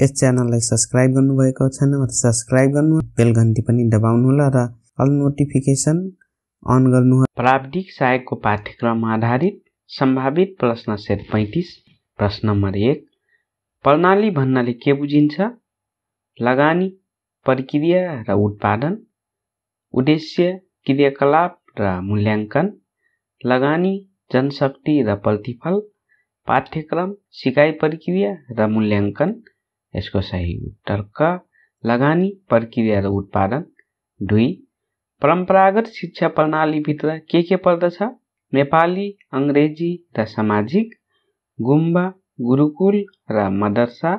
यस च्यानललाई सब्सक्राइब गर्नुभएको छैन भने सब्सक्राइब गर्नु बेल घन्टी पनि होला र अल नोटिफिकेसन अन गर्नु प्राविधिक सहायकको पाठ्यक्रम आधारित सम्भावित प्रश्न सेट पैँतिस प्रश्न नम्बर एक प्रणाली भन्नाले के बुझिन्छ लगानी प्रक्रिया र उत्पादन उद्देश्य क्रियाकलाप र मूल्याङ्कन लगानी जनशक्ति र प्रतिफल पाठ्यक्रम सिकाइ प्रक्रिया र मूल्याङ्कन इसको सही उत्तर क लगानी प्रक्रिया उत्पादन दुई परंपरागत शिक्षा प्रणाली के के पर्दछ नेपाली अंग्रेजी र सामाजिक गुम्बा गुरुकुल र मदरसा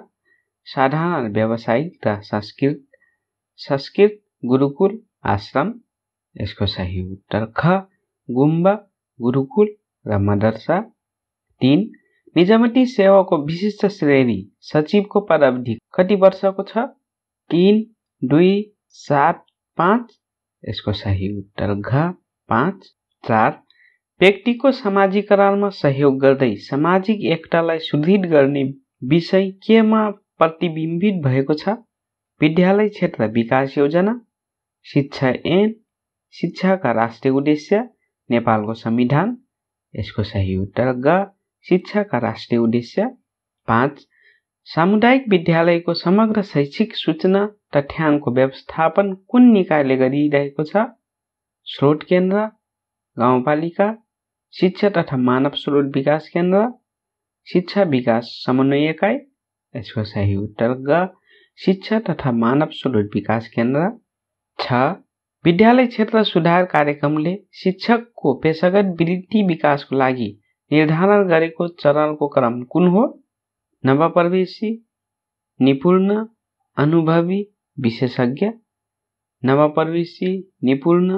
साधारण व्यावसायिक र संस्कृत संस्कृत गुरुकुल आश्रम यसको सही उत्तर ख गुम्बा गुरुकुल र मदरसा तिन निजामती सेवाको विशिष्ट श्रेणी सचिवको पदावधि कति वर्षको छ तिन दुई सात पाँच यसको सही उत्तर घ पाँच चार व्यक्तिको समाजीकरणमा सहयोग गर्दै सामाजिक एकतालाई सुदृढ गर्ने विषय केमा प्रतिबिम्बित भएको छ विद्यालय क्षेत्र विकास योजना शिक्षा एन शिक्षाका राष्ट्रिय उद्देश्य नेपालको संविधान यसको सही उत्तर ग शिक्षाका राष्ट्रिय उद्देश्य पाँच सामुदायिक विद्यालयको समग्र शैक्षिक सूचना तथ्याङ्कको व्यवस्थापन कुन निकायले गरिरहेको छ स्रोत केन्द्र गाउँपालिका शिक्षा तथा मानव स्रोत विकास केन्द्र शिक्षा विकास समन्वय इकाइ यसको सही उत्तर ग शिक्षा तथा मानव स्रोत विकास केन्द्र छ विद्यालय क्षेत्र सुधार कार्यक्रमले शिक्षकको पेसागत वृद्धि विकासको लागि निर्धारण गरेको चरणको क्रम कुन हो नवप्रवेशी निपुण अनुभवी विशेषज्ञ नवप्रवेशी निपुण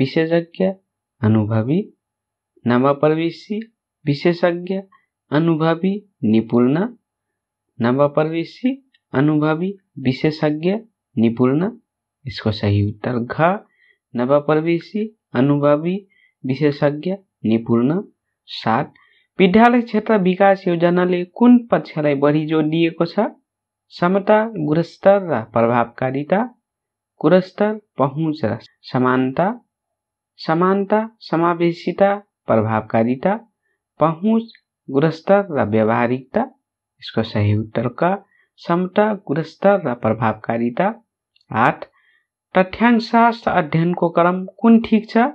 विशेषज्ञ अनुभवी नवप्रवेशी विशेषज्ञ अनुभवी निपुण नवप्रवेशी अनुभवी विशेषज्ञ निपुण इसको सही उत्तर घ नवप्रवेशी अनुभवी विशेषज्ञ निपुण सात विद्यालय क्षेत्र विकास योजनाले कुन पक्षलाई बढी जोड दिएको छ समता गुणस्तर र प्रभावकारिता गुणस्तर पहुँच र समानता समानता समावेशिता प्रभावकारिता पहुँच गुणस्तर र व्यावहारिकता यसको सही उत्तरका समता गुणस्तर र प्रभावकारिता आठ तथ्याङ्क शास्त्र अध्ययनको क्रम कुन ठिक छ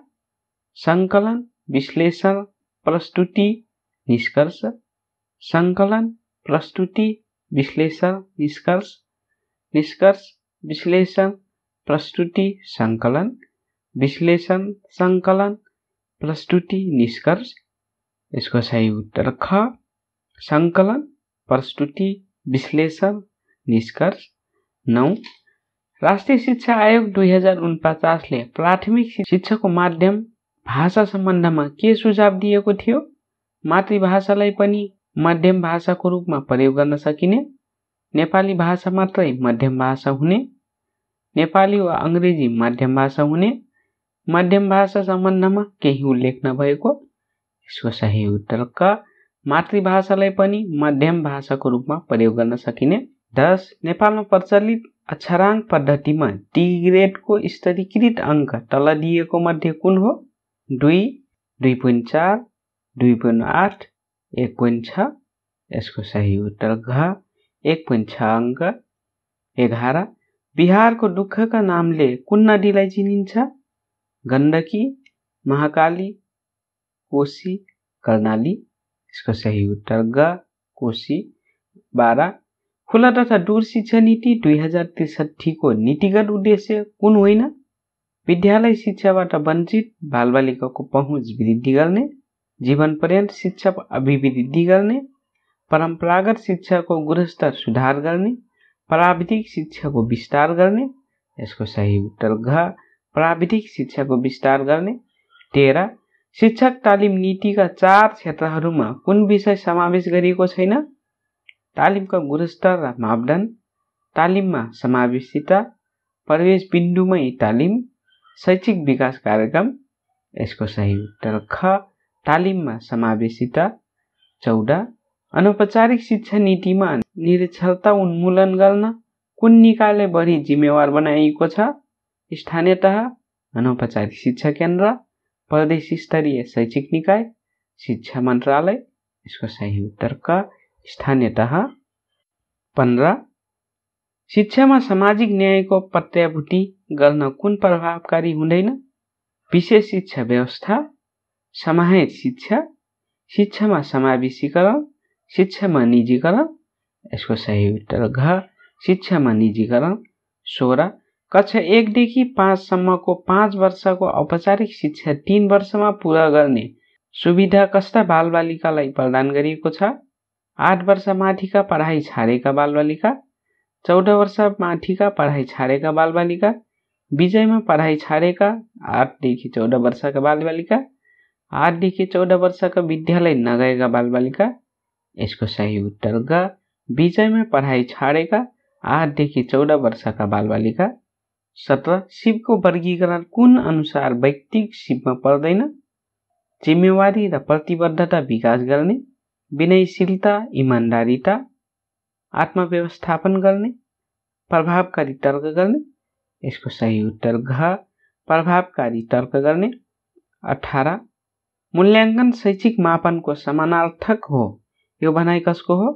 सङ्कलन विश्लेषण प्रस्तुति निष्कर्ष संकलन प्रस्तुति विश्लेषण निष्कर्ष निष्कर्ष विश्लेषण प्रस्तुति संकलन विश्लेषण संकलन प्रस्तुति निष्कर्ष इसको सही उत्तर ख संकलन प्रस्तुति विश्लेषण निष्कर्ष नौ राष्ट्रीय शिक्षा आयोग दुई हजार उनपचासले प्राथमिक शिक्षाको माध्यम भाषा सम्बन्धमा के सुझाव दिएको थियो मातृभाषालाई पनि मध्यम भाषाको रूपमा प्रयोग गर्न सकिने नेपाली भाषा मात्रै मध्यम भाषा हुने नेपाली वा अङ्ग्रेजी माध्यम भाषा हुने मध्यम भाषा सम्बन्धमा केही उल्लेख नभएको यसको सही उत्तर क मातृभाषालाई पनि मध्यम भाषाको रूपमा प्रयोग गर्न सकिने दस नेपालमा प्रचलित अक्षराङ पद्धतिमा टी ग्रेडको स्तरीकृत अङ्क तल दिएको मध्ये कुन हो दुई दुई पॉइंट चार दुई पॉइंट आठ एक पॉइंट छ इसको सही उत्तर घ एक पॉइंट छ अङ्क एघार का नाम ले कुन नदी चिनिन्छ गंडकी महाकाली कोशी कर्णाली इसको सही उत्तर ग कोशी बाह्र खुला तथा दूर शिक्षा नीति दुई हजार को नीतिगत उद्देश्य कुन होना विद्यालय शिक्षाबाट वञ्चित बालबालिकाको पहुँच वृद्धि गर्ने जीवन पर्यन्त शिक्षा अभिवृद्धि गर्ने परम्परागत शिक्षाको गुणस्तर सुधार गर्ने प्राविधिक शिक्षाको विस्तार गर्ने यसको सही उत्तर घ प्राविधिक शिक्षाको विस्तार गर्ने तेह्र शिक्षक तालिम नीतिका चार क्षेत्रहरूमा कुन विषय समावेश गरिएको छैन तालिमका गुणस्तर र मापदण्ड तालिममा समावेशिता प्रवेश बिन्दुमै तालिम शैक्षिक विकास कार्यक्रम यसको सही उत्तर ख तालिममा समावेशिता चौध अनौपचारिक शिक्षा नीतिमा निरक्षरता उन्मूलन गर्न कुन निकायले बढी जिम्मेवार बनाइएको छ स्थानीय तह अनौपचारिक शिक्षा केन्द्र प्रदेश स्तरीय शैक्षिक निकाय शिक्षा मन्त्रालय यसको सही उत्तर क स्थानीय तह पन्ध्र शिक्षामा सामाजिक न्यायको प्रत्याभूति गर्न कुन प्रभावकारी हुँदैन विशेष शिक्षा व्यवस्था समाहित शिक्षा शिक्षामा समावेशीकरण शिक्षामा निजीकरण यसको सही उत्तर घ शिक्षामा निजीकरण सोह्र कक्षा एकदेखि पाँचसम्मको पाँच वर्षको औपचारिक शिक्षा तिन वर्षमा पुरा गर्ने सुविधा कस्ता बालबालिकालाई प्रदान गरिएको छ आठ वर्ष माथिका पढाइ छाडेका बालबालिका चौदह वर्ष माथिका का आठ देखि चौदह वर्ष का बाल बालिका आठ देखि चौदह वर्ष का विद्यालय बाल बालिका इसको सही उत्तर ग देखि चौदह वर्ष का बाल वर्षका सत्रह सत्र को वर्गीकरण कुन अनुसार शिव में पर्दन जिम्मेवारी र प्रतिबद्धता विकास करने विनयशीलता ईमानदारीता आत्मव्यवस्थापन करने प्रभावकारी तर्क करने इसको सही उत्तर घ प्रभावकारी तर्क करने अठारह मूल्यांकन शैक्षिक को समानार्थक हो यो कस को हो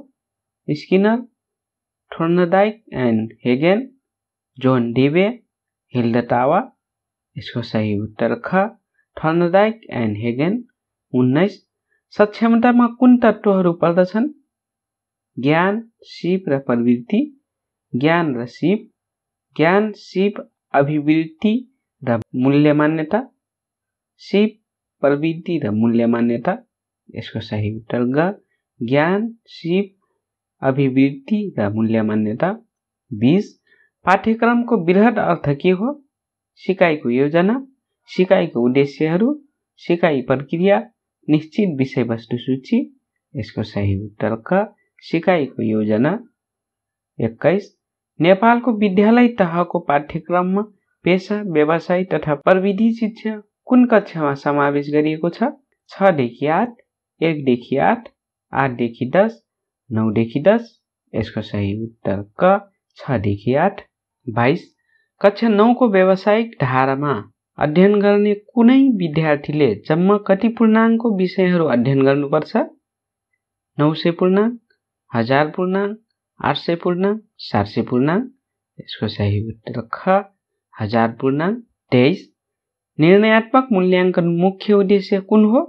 स्किनर थोर्नदाइक एंड हेगेन जोन डिबे हिल्ड तावा इसको सही उत्तर ख थर्नदाइक एंड हेगेन उन्नाइस में कुन तत्व प्रदर्शन ज्ञान र प्रवृत्ति ज्ञान र सिप ज्ञान सिप अभिवृत्ति र मूल्य मान्यता सिप प्रवृत्ति र मूल्य मान्यता यसको सही उत्तर ग ज्ञान सिप अभिवृत्ति र मूल्य मान्यता बिस पाठ्यक्रमको वृहत अर्थ के हो सिकाइको योजना सिकाइको उद्देश्यहरू सिकाइ प्रक्रिया निश्चित विषयवस्तु सूची यसको सही उत्तर क सिकाइको योजना एक्काइस नेपालको विद्यालय तहको पाठ्यक्रममा पेसा व्यवसाय तथा प्रविधि शिक्षा कुन कक्षामा समावेश गरिएको छ छदेखि आठ एकदेखि आठ आठदेखि दस नौदेखि दस यसको सही उत्तर क छदेखि आठ बाइस कक्षा नौको व्यावसायिक धारामा अध्ययन गर्ने कुनै विद्यार्थीले जम्मा कति पूर्णाङ्कको विषयहरू अध्ययन गर्नुपर्छ नौ सय पूर्णाङ्क हजार पूर्णांक आठ सौ पूर्णांक सात सौ पूर्णांक इसको सही उत्तर ख हजार पूर्णांक तेईस निर्णयात्मक मूल्यांकन मुख्य उद्देश्य कौन हो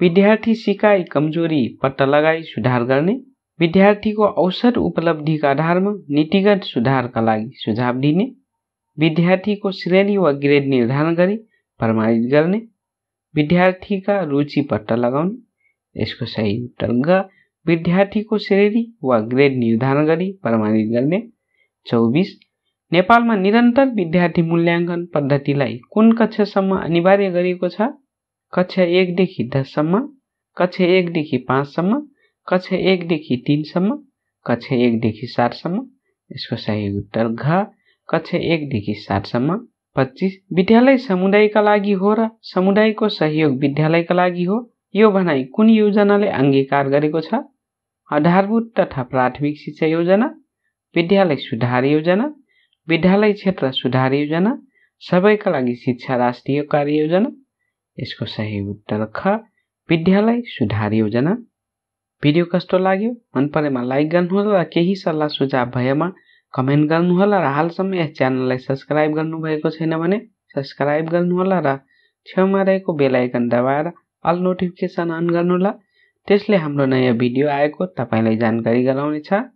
विद्यार्थी सिकाई कमजोरी पत्ता लगाई सुधार करने विद्यार्थी को औसत उपलब्धि का आधार में नीतिगत सुधार का लगी सुझाव दिने विद्यार्थी को श्रेणी व ग्रेड निर्धारण करी प्रमाणित करने विद्यार्थी का रुचि पत्ता लगाने इसको सही उत्तर ग विद्यार्थीको श्रेणी वा ग्रेड निर्धारण गरी प्रमाणित गर्ने चौबिस नेपालमा निरन्तर विद्यार्थी मूल्याङ्कन पद्धतिलाई कुन कक्षासम्म अनिवार्य गरिएको छ कक्षा एकदेखि दससम्म कक्षा एकदेखि पाँचसम्म कक्षा एकदेखि तिनसम्म कक्षा एकदेखि सातसम्म यसको सही उत्तर घ कक्षा एकदेखि सातसम्म पच्चिस विद्यालय समुदायका लागि हो र समुदायको सहयोग विद्यालयका लागि हो यो भनाइ कुन योजनाले अङ्गीकार गरेको छ आधारभूत तथा प्राथमिक शिक्षा योजना विद्यालय सुधार योजना विद्यालय क्षेत्र सुधार योजना सबैका लागि शिक्षा राष्ट्रिय कार्ययोजना यसको सही उत्तर ख विद्यालय सुधार योजना भिडियो कस्तो लाग्यो मन परेमा लाइक गर्नुहोला र केही सल्लाह सुझाव भएमा कमेन्ट गर्नुहोला र हालसम्म यस च्यानललाई सब्सक्राइब गर्नुभएको छैन भने सब्सक्राइब गर्नुहोला र छेउमा रहेको बेलायकन दबाएर अल नोटिफिकेसन अन गर्नुहोला त्यसले हाम्रो नयाँ भिडियो आएको तपाईँलाई जानकारी गराउनेछ